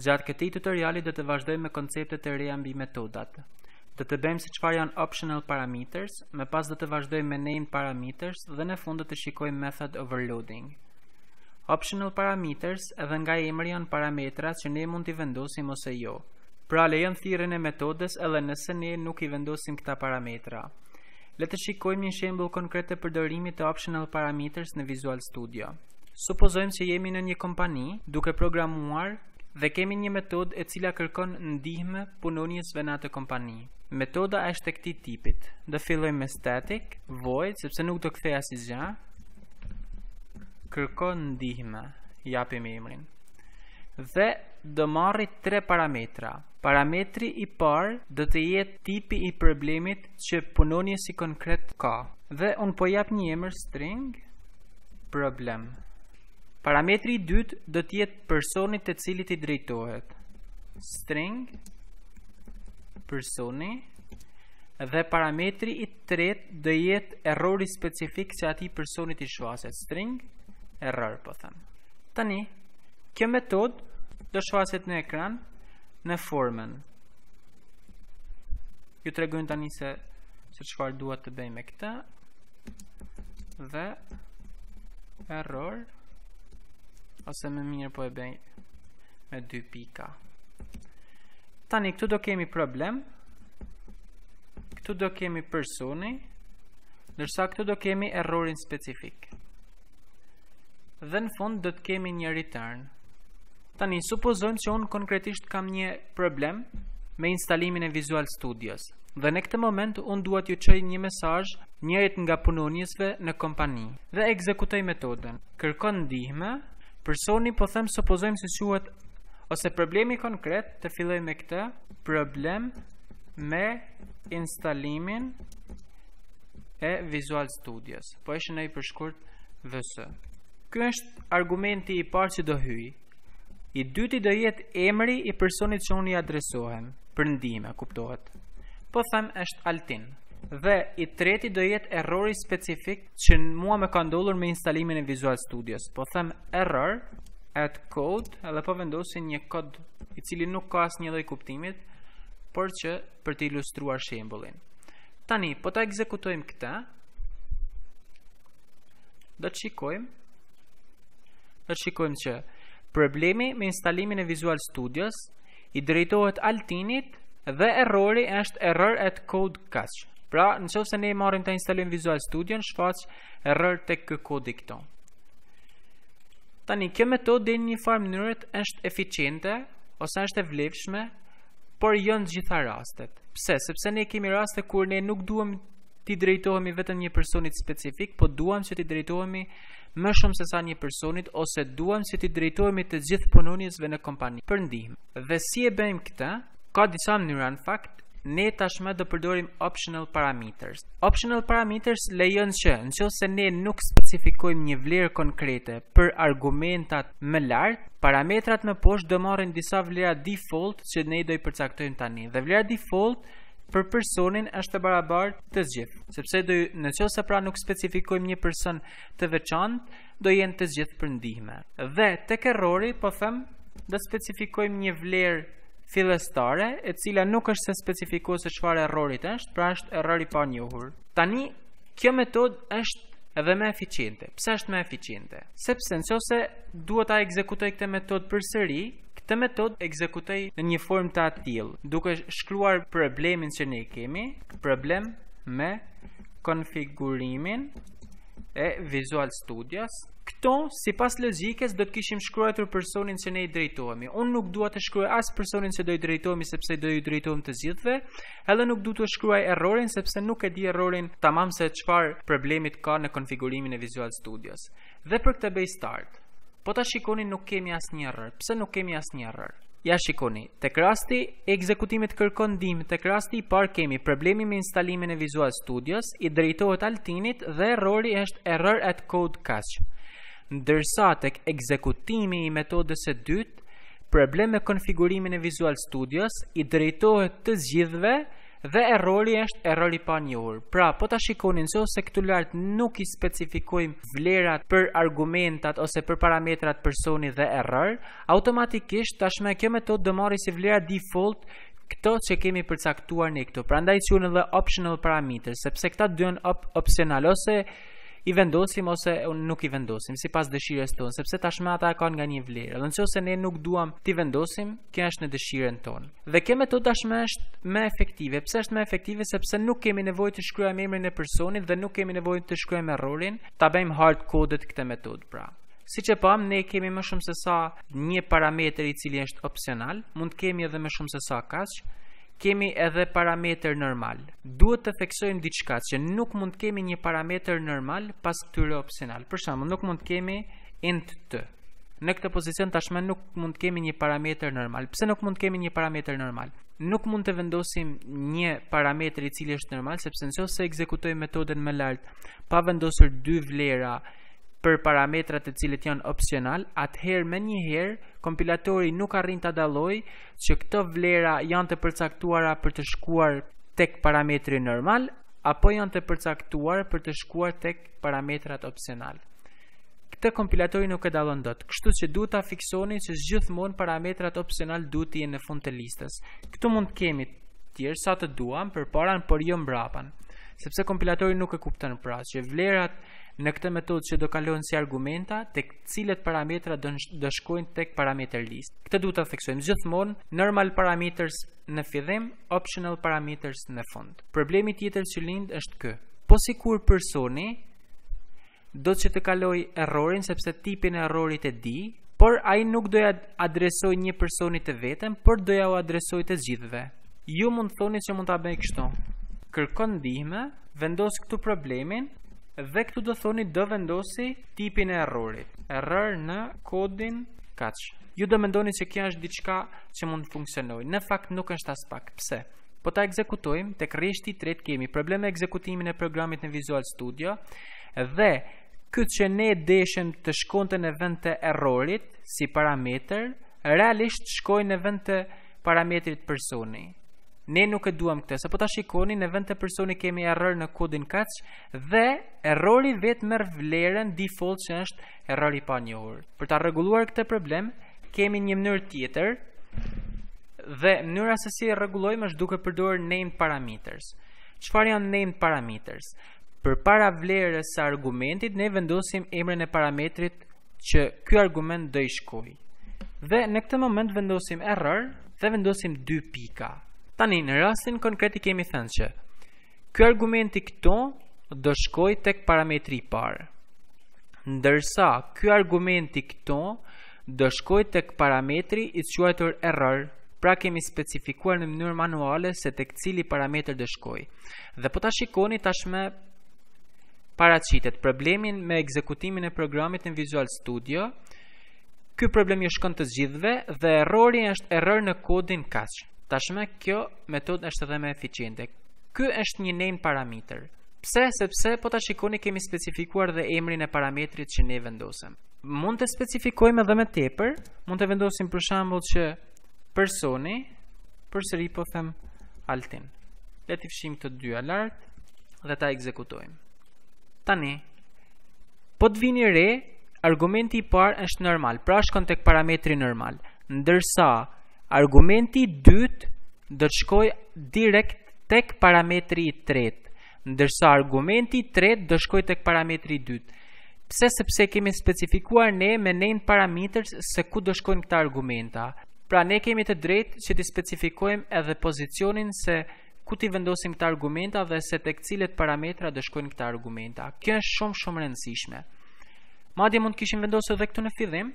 Gjatë këtij tutoriali do të vazhdojmë me konceptet e reja mbi metodat. Do të bëjmë se çfarë janë optional parameters, më pas do të vazhdojmë me name parameters dhe në fund do të shikojmë method overloading. Optional parameters edhe nga emri janë parametrat që ne mund t'i vendosim ose jo. Pra le janë thirrjen e metodës edhe nëse ne nuk i vendosim këta parametra. Le të shikojmë një shembull konkret të përdorimit të optional parameters në Visual Studio. Supozojmë që jemi në një kompani duke programuar dhe kemi një metod e cila kërkon ndihme punonjësve në atë kompani. Metoda është e këti tipit. Dhe filloj me static, void, sepse nuk do këtheja si zha. Kërkon ndihme, japim e imrin. Dhe do marri tre parametra. Parametri i parë do të jetë tipi i problemit që punonjës i konkret ka. Dhe unë po jap një emër string, Problem. Parametri i dytë do të jetë personi te cili i drejtohet. String personi dhe parametri i tretë do jetë errori specifik që aty personi i shoaset. String error po them. Tani, kjo metod do shuaset në ekran në formën. Ju të regojnë tani se se qëfar duhet të bejmë e këta dhe error ose më mirë po e bëj me dy pika. Tani këtu do kemi problem. Këtu do kemi personi, ndërsa këtu do kemi errorin specifik. Dhe në fund do të kemi një return. Tani supozojmë se un konkretisht kam një problem me instalimin e Visual Studios. Dhe në këtë moment un dua t'ju çoj një mesazh njërit nga punonjësve në kompani. Dhe ekzekutoj metodën. Kërkon ndihmë, Personi po them supozojmë se quhet ose problemi konkret të filloj me këtë problem me instalimin e Visual Studios. Po e shënoj për shkurt VS. Ky është argumenti i parë që do hyj. I dyti do jetë emri i personit që unë i adresohem për ndihmë, kuptohet. Po them është Altin. Dhe i treti do jetë errori specifik që mua më ka ndodhur me instalimin e Visual Studios. Po them error at code, edhe po vendosin një kod i cili nuk ka asnjë lloj kuptimit, por që për të ilustruar shembullin. Tani, po ta ekzekutojmë këta, do të shikojmë do të shikojmë që problemi me instalimin e Visual Studios i drejtohet Altinit dhe errori është error at code cache. Pra, në qovë se ne marim të instalim Visual Studio, në shfaq error të kë kodi këto. Tani, kjo metod dhe një farë mënyrët është eficiente, ose është e vlefshme, por jënë jo gjitha rastet. Pse? Sepse ne kemi raste kur ne nuk duham t'i drejtohemi vetëm një personit specifik, po duham që t'i drejtohemi më shumë se sa një personit, ose duham që t'i drejtohemi të gjithë punonjësve në kompani për ndihmë. Dhe si e bëjmë këta, ka disa mënyra në fakt, ne tashmë do përdorim optional parameters. Optional parameters lejon që nëse ne nuk specifikojmë një vlerë konkrete për argumentat më lart, parametrat më poshtë do marrin disa vlera default që ne do i përcaktojmë tani. Dhe vlera default për personin është e barabartë të gjithë, sepse do nëse pra nuk specifikojmë një person të veçantë, do jenë të gjithë për ndihme. Dhe tek errori po them do specifikojmë një vlerë fillestare e cila nuk është se specifikuar se çfarë errori të është, pra është errori pa njohur. Tani kjo metodë është edhe më eficiente. Pse është më eficiente? Sepse nëse duhet ta ekzekutoj këtë metodë përsëri, këtë metodë ekzekutoj në një formë të atill, duke shkruar problemin që ne kemi, problem me konfigurimin e Visual Studios, Këto, si pas logikës, do të kishim shkruajtur personin që ne i drejtohemi. Unë nuk dua të shkruaj as personin që do i drejtohemi sepse do i drejtohem të gjithve, edhe nuk du të shkruaj errorin sepse nuk e di errorin tamam se qëfar problemit ka në konfigurimin e Visual Studios. Dhe për këtë base start. Po ta shikoni nuk kemi asnjë error. Pse nuk kemi asnjë error? Ja shikoni, të krasti, ekzekutimit kërkon dim, Të krasti, i par kemi problemi me instalimin e Visual Studios, i drejtohet altinit dhe errori është error at code cache ndërsa tek ekzekutimi i metodës së dytë, problem me konfigurimin e Visual Studios i drejtohet të zgjidhve dhe errori është errori pa njohur. Pra, po ta shikoni se ose këtu lart nuk i specifikojmë vlerat për argumentat ose për parametrat personi dhe error, automatikisht tashmë kjo metodë do marrë si vlera default këto që kemi përcaktuar ne këtu. Prandaj quhen edhe optional parameters, sepse këta dyën op opsional ose i vendosim ose nuk i vendosim sipas dëshirës tonë, sepse tashmë ata kanë nga një vlerë. Dhe nëse ne nuk duam ti vendosim, kjo është në dëshirën tonë. Dhe kjo metodë tashmë është më efektive. Pse është më efektive? Sepse nuk kemi nevojë të shkruajmë emrin e personit dhe nuk kemi nevojë të shkruajmë errorin, ta bëjmë hard coded këtë metodë pra. Si që pam, ne kemi më shumë se sa një parametri i cili është opcional, mund kemi edhe më shumë se sa kash, kemi edhe parametër normal. Duhet të theksojmë diçka që nuk mund kemi një parametër normal pas këtyre opsional. Për shembull, nuk mund kemi int t. Në këtë pozicion tashmë nuk mund kemi një parametër normal. Pse nuk mund kemi një parametër normal? Nuk mund të vendosim një parametër i cili është normal sepse nëse ekzekutojmë metodën më lart pa vendosur dy vlera, për parametrat të cilët janë opsional, atëherë më njëherë kompilatori nuk arrin ta dalloj që këto vlera janë të përcaktuara për të shkuar tek parametri normal apo janë të përcaktuar për të shkuar tek parametrat opsional. Këtë kompilatori nuk e dallon dot, kështu që duhet ta fiksoni se gjithmonë parametrat opsional duhet të jenë në fund të listës. Këtu mund të kemi tjerë sa të duam përpara, por jo mbrapa, sepse kompilatori nuk e kupton pra që vlerat në këtë metodë që do kalojnë si argumenta tek cilët parametra do shkojnë shkojnë tek parameter list. Këtë duhet ta theksojmë gjithmonë normal parameters në fillim, optional parameters në fund. Problemi tjetër që lind është ky. Po sikur personi do që të kaloj errorin sepse tipin e errorit e di, por ai nuk doja adresoj një personi të vetëm, por doja o u adresoj të gjithëve. Ju mund thoni që mund ta bëj kështu. Kërkon ndihmë, vendos këtu problemin, dhe këtu do thoni do vendosi tipin e errorit. Error në kodin catch. Ju do mendoni se kjo është diçka që mund të funksionojë. Në fakt nuk është as pak. Pse? Po ta ekzekutojmë tek rreshti i tretë kemi problem me ekzekutimin e programit në Visual Studio dhe këtë që ne dëshëm të shkonte në vend të errorit si parametër, realisht shkojnë në vend të parametrit personi. Ne nuk e duam këtë, sa po ta shikoni në vend të personi kemi error në kodin kaç dhe errori vet merr vlerën default që është errori pa panjohur. Për ta rregulluar këtë problem, kemi një mënyrë tjetër dhe mënyra se si e rregullojmë është duke përdorur named parameters. Çfarë janë named parameters? Për para vlerës së argumentit ne vendosim emrin e parametrit që ky argument do i shkojë. Dhe në këtë moment vendosim error dhe vendosim dy pika. Tani, në rastin konkreti kemi thënë që, kjo argumenti këto do shkoj tek parametri parë. Ndërsa, kjo argumenti këto do shkoj tek parametri i quajtur error, pra kemi specifikuar në mënyrë manuale se tek cili parametër do shkoj. Dhe po ta shikoni tashmë paraqitet problemin me ekzekutimin e programit në Visual Studio. Ky problem i jo shkon të gjithëve dhe errori është error në kodin kashë. Tashme kjo metod është edhe me eficiente. Ky është një name parameter. Pse? Sepse po ta shikoni kemi specifikuar dhe emrin e parametrit që ne vendosim. Mund të specifikojmë edhe më tepër, mund të vendosim për shembull që personi përsëri po them Altin. Le të fshijmë të dy alert dhe ta ekzekutojmë. Tani po të vini re, argumenti i parë është normal, pra shkon tek parametri normal, ndërsa Argumenti i dytë do të shkojë direkt tek parametri i tretë, ndërsa argumenti i tretë do të shkojë tek parametri i dytë. Pse? Sepse kemi specifikuar ne me nein parameters se ku do shkojnë këta argumenta. Pra ne kemi të drejtë që të specifikojmë edhe pozicionin se ku ti vendosim këta argumenta dhe se tek cilët parametra do shkojnë këta argumenta. Kjo është shumë shumë rëndësishme. Madje mund të kishim vendosur edhe këtu në fillim,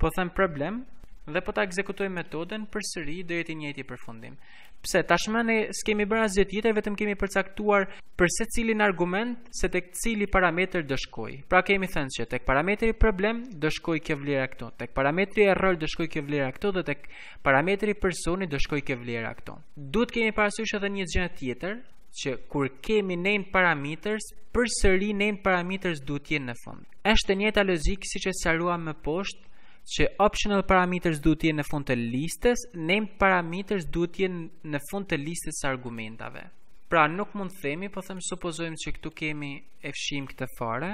po them problem, dhe po ta ekzekutoj metoden përsëri do jetë njëjti përfundim. Pse tashmë ne s'kemi bërë asgjë tjetër, vetëm kemi përcaktuar për secilin argument se tek cili parametër do shkoj. Pra kemi thënë se tek parametri problem do shkoj kjo vlera këtu, tek parametri error do shkoj kjo vlera këtu dhe tek parametri personi do shkoj kjo vlera këtu. Duhet kemi parasysh edhe një gjë tjetër, që kur kemi named parameters, përsëri named parameters duhet të jenë në fund. Është e njëjta siç e sqaruam më poshtë që optional parameters duhet jenë në fund të listës, named parameters duhet jenë në fund të listës së argumentave. Pra nuk mund themi, po them supozojmë që këtu kemi e fshim këtë fare.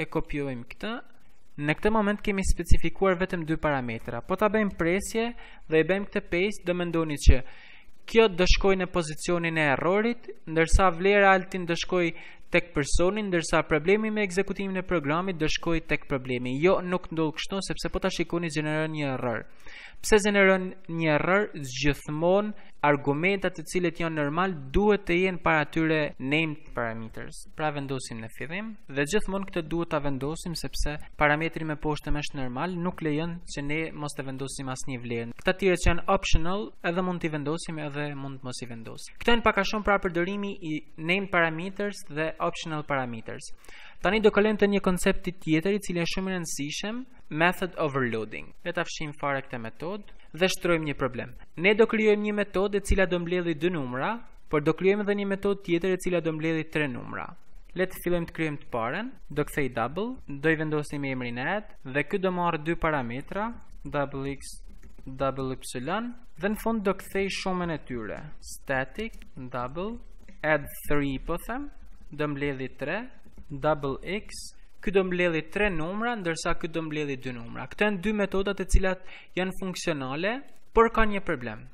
E kopjojmë këtë. Në këtë moment kemi specifikuar vetëm dy parametra. Po ta bëjmë presje dhe i bëjmë këtë paste, do mendoni që kjo do shkojë në pozicionin e errorit, ndërsa vlera altin do shkojë tek personin ndërsa problemi me ekzekutimin e programit do shkojë tek problemi. Jo, nuk ndodh kështu sepse po ta shikoni gjeneron një error. Pse gjeneron një error? Gjithmonë argumentat të cilët janë normal duhet të jenë para tyre named parameters. Pra vendosim në fillim dhe gjithmonë këtë duhet ta vendosim sepse parametri me poshtëm është normal, nuk lejon që ne mos të vendosim asnjë vlerë. Këta të tjerë që janë optional, edhe mund t'i vendosim edhe mund të mos i vendosim. Këto janë pak a shumë pra përdorimi i named parameters dhe optional parameters. Tani do kalojmë te një koncept i tjetër i cili është shumë i rëndësishëm, method overloading. Le ta fshijmë fare këtë metodë dhe shtrojmë një problem. Ne do krijojmë një metodë e cila do mbledhë dy numra, por do krijojmë edhe një metodë tjetër e cila do mbledhë tre numra. Le të fillojmë të krijojmë të parën, do kthej double, do i vendosim emrin add dhe ky do marr dy parametra, double x, double y dhe në fund do kthej shumën e tyre. Static double add 3 po them, do mbledhë 3, double x, ky do mbledhi 3 numra ndërsa ky do mbledhi 2 numra. Këto janë dy metoda të cilat janë funksionale, por kanë një problem.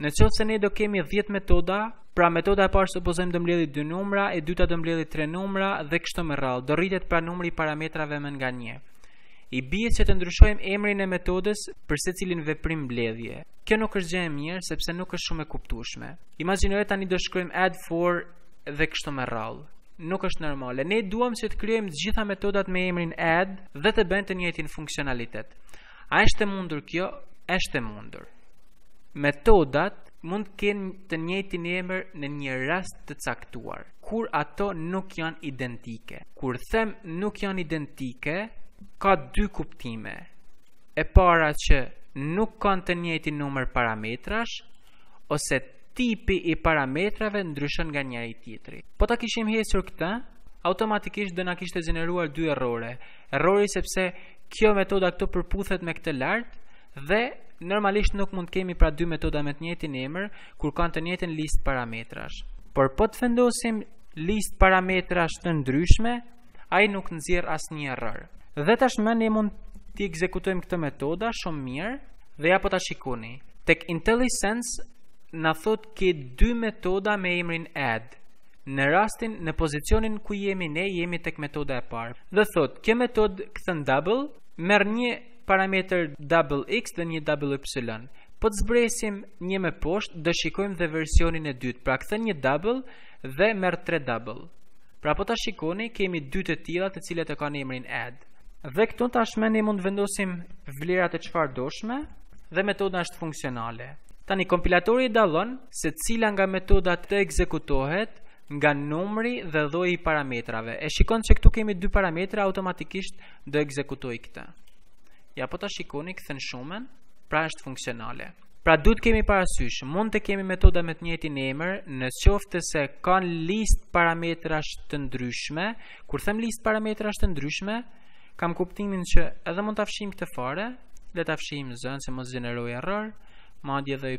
Në qoftë se ne do kemi 10 metoda, pra metoda e parë supozojmë do mbledhi 2 numra, e dyta do mbledhi 3 numra dhe kështu me radhë, do rritet pra numri i parametrave më nga 1. I bie se të ndryshojmë emrin e metodës për secilin veprim mbledhje. Kjo nuk është gjë e mirë sepse nuk është shumë e kuptueshme. Imagjinoje tani do shkruajmë add for dhe kështu me radhë nuk është normale. Ne duam që të kryojmë të gjitha metodat me emrin add dhe të bëjnë të njëjtin funksionalitet. A është e mundur kjo? Është e mundur. Metodat mund të kenë të njëjtin emër në një rast të caktuar, kur ato nuk janë identike. Kur them nuk janë identike, ka dy kuptime. E para që nuk kanë të njëjtin numër parametrash ose tipi i parametrave ndryshon nga njëri tjetri. Po ta kishim hesur këtë, automatikisht do na kishte gjeneruar dy errore. Errori sepse kjo metoda këtu përputhet me këtë lart dhe normalisht nuk mund kemi pra dy metoda me të njëjtin emër kur kanë të njëjtin listë parametrash. Por po të vendosim listë parametrash të ndryshme, ai nuk nxjerr asnjë error. Dhe tashmë ne mund të ekzekutojmë këtë metoda shumë mirë dhe ja po ta shikoni. Tek IntelliSense na thot ke dy metoda me emrin add. Në rastin në pozicionin ku jemi ne, jemi tek metoda e parë. Dhe thot, kjo metod kthen double, merr një parametër double x dhe një double y. Po të zbresim një me poshtë, do shikojmë dhe versionin e dytë. Pra kthen një double dhe merr tre double. Pra po ta shikoni, kemi dy të tilla të cilat e kanë emrin add. Dhe këtu tashmë ne mund vendosim vlerat e çfarë doshme dhe metoda është funksionale. Tani kompilatori i dallon se cila nga metodat të ekzekutohet nga numri dhe lloji i parametrave. E shikon se këtu kemi dy parametra automatikisht do ekzekutoj këtë. Ja po ta shikoni kthen shumën, pra është funksionale. Pra duhet kemi parasysh, mund të kemi metoda me të njëjtin emër, në qoftë se kanë listë parametrash të ndryshme. Kur them listë parametrash të ndryshme, kam kuptimin që edhe mund ta fshijmë këtë fare, le ta fshijmë zënë se mos gjeneroj error madje dhe y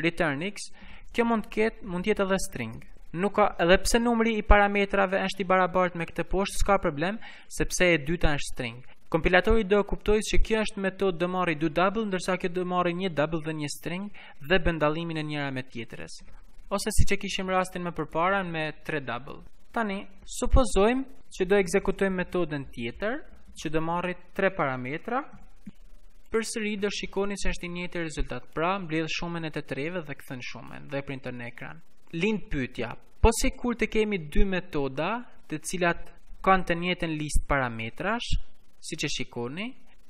return x, kjo mund të ketë, mund të jetë edhe string. Nuk ka, edhe pse numri i parametrave është i barabartë me këtë poshtë, s'ka problem, sepse e dyta është string. Kompilatori do kuptojë se kjo është metodë do marrë dy double, ndërsa kjo do marrë një double dhe një string dhe bën dallimin e njëra me tjetrën. Ose siç e kishim rastin më përparan me 3 double. Tani, supozojmë që do ekzekutojmë metodën tjetër, që do marrë tre parametra, për sëri dhe shikoni që është i njëti rezultat. Pra, mbledh shumën e të treve dhe këthën shumën dhe printer në ekran. Lind pytja, po si kur të kemi dy metoda të cilat kanë të në list parametrash, si që shikoni,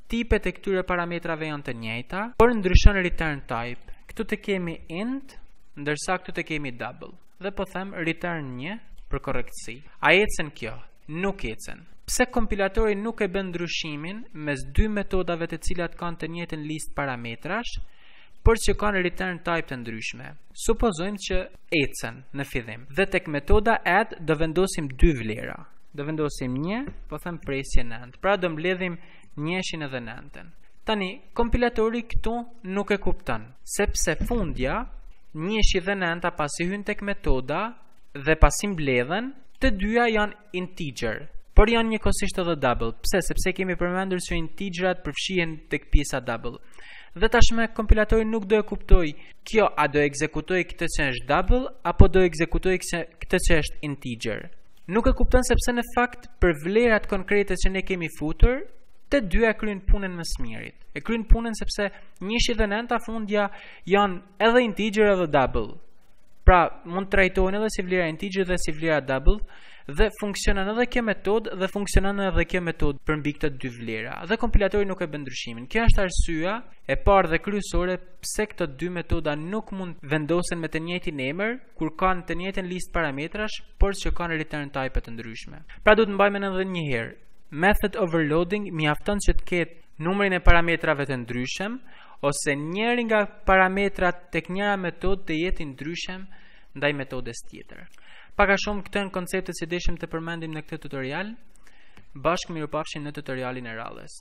tipet e këtyre parametrave janë të njëta, por ndryshën return type. Këtu të kemi int, ndërsa këtu të kemi double. Dhe po them return 1 për korektësi. A ecen kjo? Nuk ecen pse kompilatori nuk e bën ndryshimin mes dy metodave të cilat kanë të njëjtën list parametrash, por që kanë return type të ndryshme. Supozojmë që ecën në fillim dhe tek metoda add do vendosim dy vlera. Do vendosim 1, po them presje 9. Pra do mbledhim 1-shin edhe 9-ën. Tani kompilatori këtu nuk e kupton, sepse fundja 1-shi dhe 9-a pasi hyn tek metoda dhe pasi mbledhen, të dyja janë integer, por janë një edhe double, pse, sepse kemi përmendur se integerat përfshien të këpisa double. Dhe tashme, kompilatorin nuk do e kuptoj kjo a do e ekzekutoj këtë që është double, apo do e ekzekutoj këtë që është integer. Nuk e kupton sepse në fakt për vlerat konkrete që ne kemi futur, të dy e krynë më së smirit. E krynë punën sepse një dhe nënta fundja janë edhe integer edhe double. Pra, mund të trajtojnë edhe si vlera integer dhe si vlera double, dhe funksionan edhe kjo metodë dhe funksionon edhe kjo metodë për mbi këto dy vlera. Dhe kompilatori nuk e bën ndryshimin. Kjo është arsyeja e parë dhe kryesore pse këto dy metoda nuk mund vendosen me të njëjtin emër kur kanë të njëjtën listë parametrash, por që kanë return type të ndryshme. Pra du të mbajme edhe një herë method overloading mjafton që të ketë numrin e parametrave të ndryshëm ose njëri nga parametrat tek një metodë të jetë ndryshem ndaj metodës tjetër. Paka shumë këtën konceptet që deshim të përmendim në këtë tutorial, bashkë mirë pafshin në tutorialin e rales.